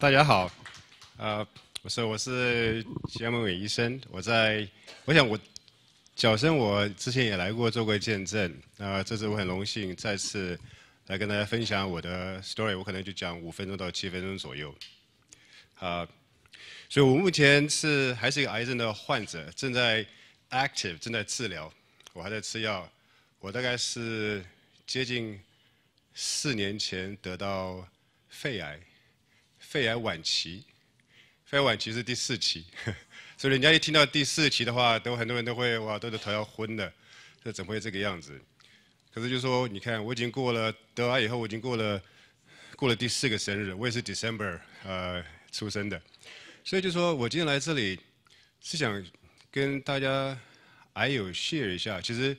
大家好，呃，我是我是徐亚伟医生，我在我想我脚生我之前也来过做过见证，那这次我很荣幸再次来跟大家分享我的 story，我可能就讲五分钟到七分钟左右，啊，所以我目前是还是一个癌症的患者，正在 active 正在治疗，我还在吃药，我大概是接近四年前得到肺癌。肺癌晚期，肺癌晚期是第四期，所以人家一听到第四期的话，都很多人都会哇，都得头要昏的，这怎么会这个样子？可是就说，你看，我已经过了，得癌以后我已经过了，过了第四个生日，我也是 December 呃出生的，所以就说，我今天来这里是想跟大家癌友 share 一下，其实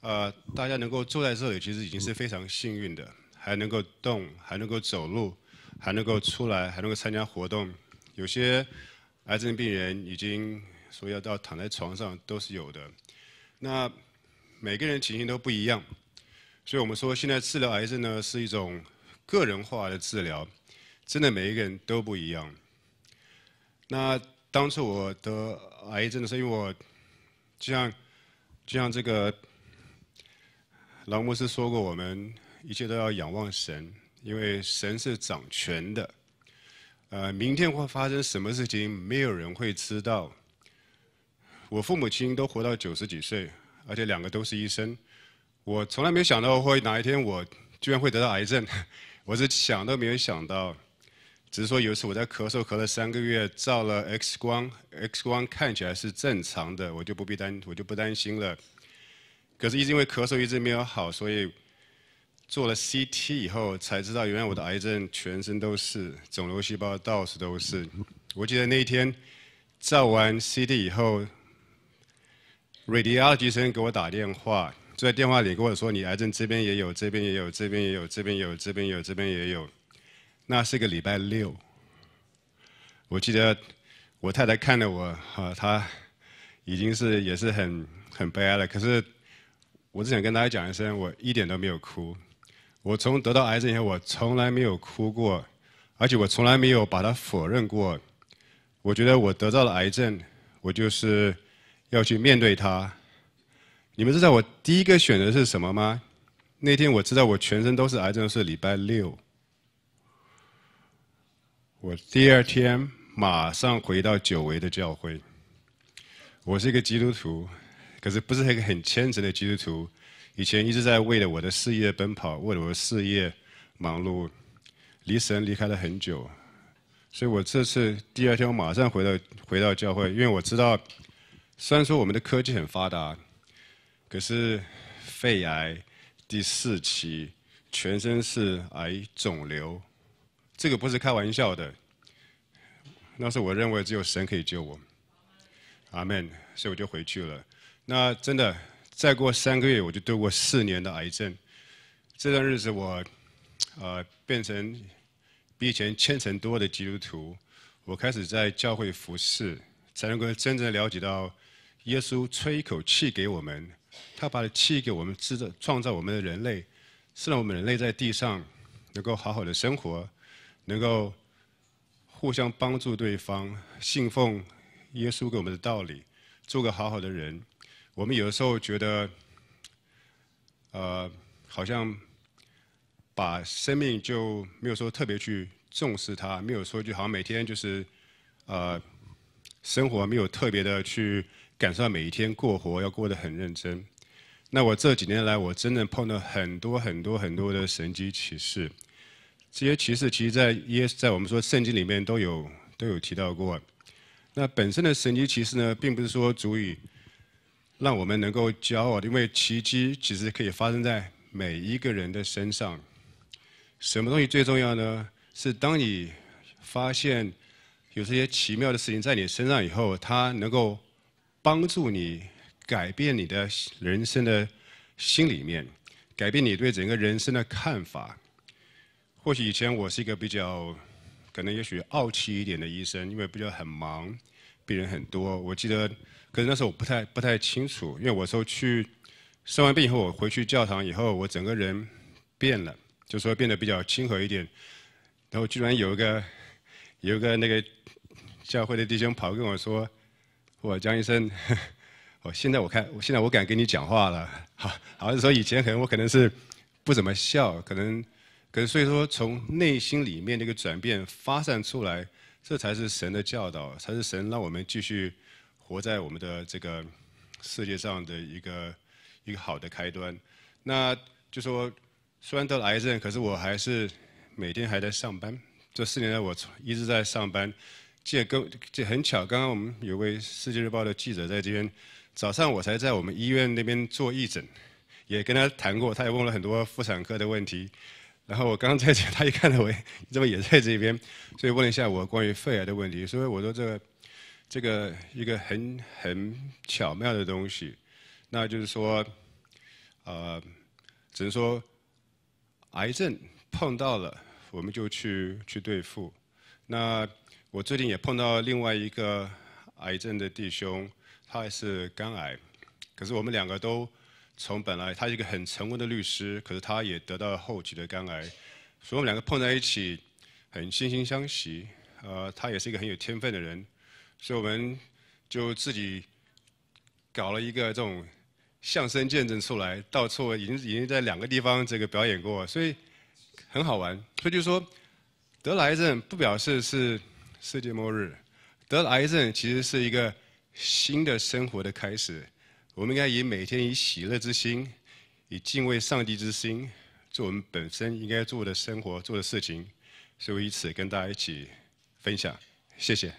呃大家能够坐在这里，其实已经是非常幸运的，还能够动，还能够走路。还能够出来，还能够参加活动。有些癌症病人已经说要到躺在床上，都是有的。那每个人情形都不一样，所以我们说现在治疗癌症呢是一种个人化的治疗，真的每一个人都不一样。那当初我得癌症时是因为我就像就像这个老牧师说过，我们一切都要仰望神。因为神是掌权的，呃，明天会发生什么事情，没有人会知道。我父母亲都活到九十几岁，而且两个都是医生。我从来没有想到会哪一天我居然会得到癌症，我是想都没有想到。只是说有一次我在咳嗽，咳了三个月，照了 X 光，X 光看起来是正常的，我就不必担，我就不担心了。可是一直因为咳嗽一直没有好，所以。做了 CT 以后才知道，原来我的癌症全身都是肿瘤细胞，到处都是。我记得那一天照完 CT 以后，瑞迪二医生给我打电话，就在电话里跟我说：“你癌症这边也有，这边也有，这边也有，这边有，这边有，这边也有。”那是个礼拜六。我记得我太太看着我哈，她已经是也是很很悲哀了。可是我只想跟大家讲一声，我一点都没有哭。我从得到癌症以后，我从来没有哭过，而且我从来没有把它否认过。我觉得我得到了癌症，我就是要去面对它。你们知道我第一个选择是什么吗？那天我知道我全身都是癌症，是礼拜六，我第二天马上回到久违的教会。我是一个基督徒，可是不是一个很虔诚的基督徒。以前一直在为了我的事业奔跑，为了我的事业忙碌，离神离开了很久，所以我这次第二天我马上回到回到教会，因为我知道，虽然说我们的科技很发达，可是肺癌第四期，全身是癌肿瘤，这个不是开玩笑的，那是我认为只有神可以救我，阿门。所以我就回去了，那真的。再过三个月，我就度过四年的癌症。这段日子，我，呃，变成比以前虔诚多的基督徒。我开始在教会服侍，才能够真正了解到，耶稣吹一口气给我们，他把气给我们制造、创造我们的人类，是让我们人类在地上能够好好的生活，能够互相帮助对方，信奉耶稣给我们的道理，做个好好的人。我们有的时候觉得，呃，好像把生命就没有说特别去重视它，没有说就好像每天就是，呃，生活没有特别的去感受每一天过活要过得很认真。那我这几年来，我真的碰到很多很多很多的神机骑士，这些骑士其实在耶在我们说圣经里面都有都有提到过。那本身的神机骑士呢，并不是说足以。让我们能够骄傲，因为奇迹其实可以发生在每一个人的身上。什么东西最重要呢？是当你发现有这些奇妙的事情在你身上以后，它能够帮助你改变你的人生的心里面，改变你对整个人生的看法。或许以前我是一个比较可能，也许傲气一点的医生，因为比较很忙。病人很多，我记得，可是那时候我不太不太清楚，因为我说去，生完病以后我回去教堂以后，我整个人变了，就说变得比较亲和一点，然后居然有一个，有一个那个教会的弟兄跑跟我说，我江医生，我 现在我看，现在我敢跟你讲话了，好”好像是说以前可能我可能是不怎么笑，可能，可是所以说从内心里面那个转变发散出来。这才是神的教导，才是神让我们继续活在我们的这个世界上的一个一个好的开端。那就说，虽然得了癌症，可是我还是每天还在上班。这四年来，我一直在上班。借跟这很巧，刚刚我们有位《世界日报》的记者在这边。早上我才在我们医院那边做义诊，也跟他谈过，他也问了很多妇产科的问题。然后我刚刚在这，他一看到我怎么也在这边，所以问了一下我关于肺癌的问题。所以我说这个这个一个很很巧妙的东西，那就是说，呃，只能说癌症碰到了，我们就去去对付。那我最近也碰到另外一个癌症的弟兄，他也是肝癌，可是我们两个都。从本来他是一个很成功的律师，可是他也得到了后期的肝癌，所以我们两个碰在一起，很惺惺相惜。呃，他也是一个很有天分的人，所以我们就自己搞了一个这种相声见证出来，到处已经已经在两个地方这个表演过，所以很好玩。所以就说得了癌症不表示是世界末日，得了癌症其实是一个新的生活的开始。我们应该以每天以喜乐之心，以敬畏上帝之心，做我们本身应该做的生活、做的事情。所以以此跟大家一起分享，谢谢。